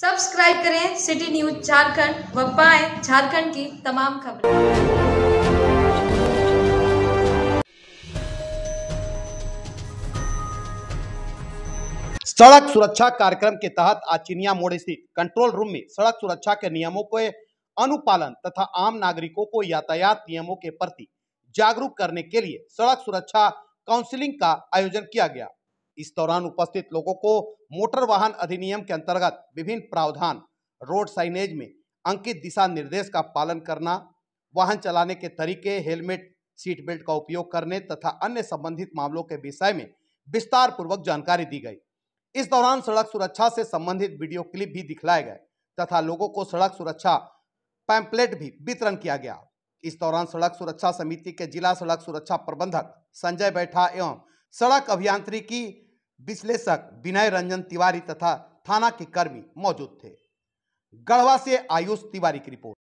subscribe करें city news Jharkhand व पाए झारखंड की तमाम खबरें सड़क सुरक्षा कार्यक्रम के तहत आज चिनिया मोड़ स्थित कंट्रोल रूम में सड़क सुरक्षा के नियमों के अनुपालन तथा आम नागरिकों को यातायात नियमों के प्रति जागरूक करने के लिए सड़क सुरक्षा काउंसिलिंग का आयोजन किया गया इस दौरान उपस्थित लोगों को मोटर वाहन अधिनियम के अंतर्गत विभिन्न प्रावधान रोड साइनेज में अंकित दिशा निर्देश का पालन करना वाहन चलाने के तरीके हेलमेट सीट बेल्ट का उपयोग करने तथा अन्य संबंधित मामलों के विषय में विस्तार पूर्वक जानकारी दी गई इस दौरान सड़क सुरक्षा से संबंधित वीडियो क्लिप भी दिखलाए गए तथा लोगों को सड़क सुरक्षा पैम्पलेट भी वितरण किया गया इस दौरान सड़क सुरक्षा समिति के जिला सड़क सुरक्षा प्रबंधक संजय बैठा एवं सड़क अभियांत्रिकी विश्लेषक विनय रंजन तिवारी तथा थाना के कर्मी मौजूद थे गढ़वा से आयुष तिवारी की रिपोर्ट